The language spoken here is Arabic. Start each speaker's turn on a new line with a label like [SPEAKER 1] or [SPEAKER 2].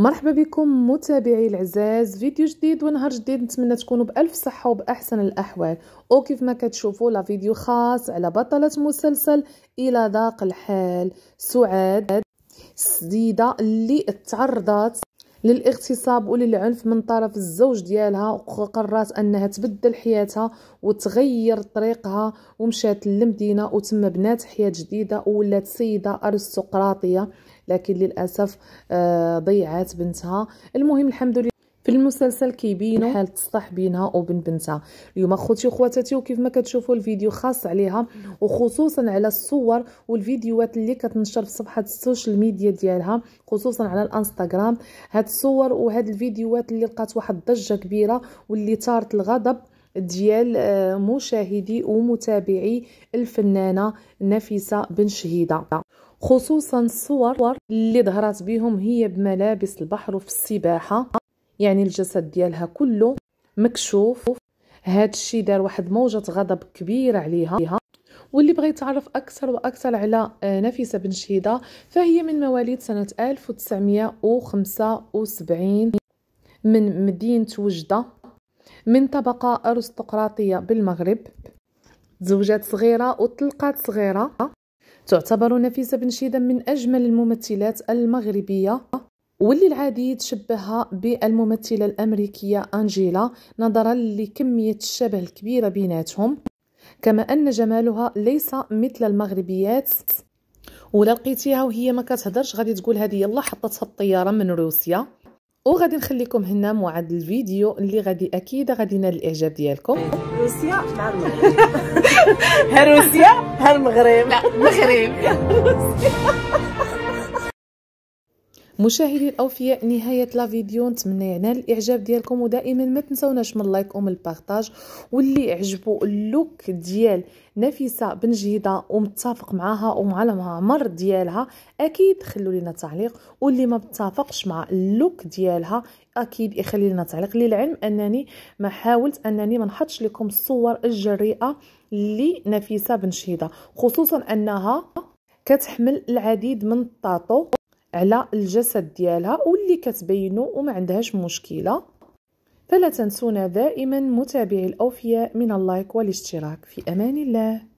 [SPEAKER 1] مرحبا بكم متابعي العزاز فيديو جديد ونهار جديد نتمنى تكونوا بالف صحه وباحسن الاحوال وكيف ما كتشوفوا لا فيديو خاص على بطله مسلسل الى ذاق الحال سعاد السيده اللي تعرضت للاغتصاب وللعنف من طرف الزوج ديالها وقررت انها تبدل حياتها وتغير طريقها ومشات للمدينه وتم بنات حياه جديده ولات سيده ارستقراطيه لكن للاسف آه، ضيعت بنتها المهم الحمد لله بالمسلسل كيبينوا حالة الصلاح بينها وبين بنتها اليوم خوتي وخواتاتي وكيف ما كتشوفوا الفيديو خاص عليها وخصوصا على الصور والفيديوهات اللي كتنشر في صفحه السوشيال ميديا ديالها خصوصا على الانستغرام هاد الصور وهاد الفيديوهات اللي لقات واحد الضجه كبيره واللي ثارت الغضب ديال آه، مشاهدي ومتابعي الفنانه نفيسه بن شهيده خصوصا الصور اللي ظهرت بهم هي بملابس البحر وفي السباحه يعني الجسد ديالها كله مكشوف هاد الشيء دار واحد موجة غضب كبيرة عليها واللي بغيت تعرف أكثر وأكثر على آه، نفيسة بن شهيدة فهي من مواليد سنة 1975 من مدينة وجدة من طبقة أرستقراطية بالمغرب تزوجات صغيرة وطلقات صغيرة تعتبر نفيسة بن شهيدة من أجمل الممثلات المغربية واللي العادي تشبهها بالممثلة الأمريكية أنجيلا نظرا لكمية الشبه الكبيرة بيناتهم كما أن جمالها ليس مثل المغربيات ولا لقيتيها وهي ما كتهضرش غادي تقول هذه يلا حطتها الطيارة من روسيا وغادي نخليكم هنا موعد الفيديو اللي غادي اكيد غادي نال الاعجاب ديالكم روسيا مع المغرب ها روسيا ها المغرب لا المغرب مشاهدي الاوفياء نهايه لا فيديو نتمنى ينال الاعجاب ديالكم ودائما ما تنساوناش من اللايك ومن البارطاج واللي عجبو اللوك ديال نفيسه بن جهيده ومتفق معاها ومع المعمر ديالها اكيد خلوا لنا تعليق واللي ما متفقش مع اللوك ديالها اكيد يخلي لنا تعليق للعلم انني ما حاولت انني ما نحطش لكم الصور الجريئه لنفيسه بن شهيده خصوصا انها كتحمل العديد من الطاطو على الجسد ديالها واللي كتبينو وما عندهاش مشكله فلا تنسونا دائما متابعي الاوفياء من اللايك والاشتراك في امان الله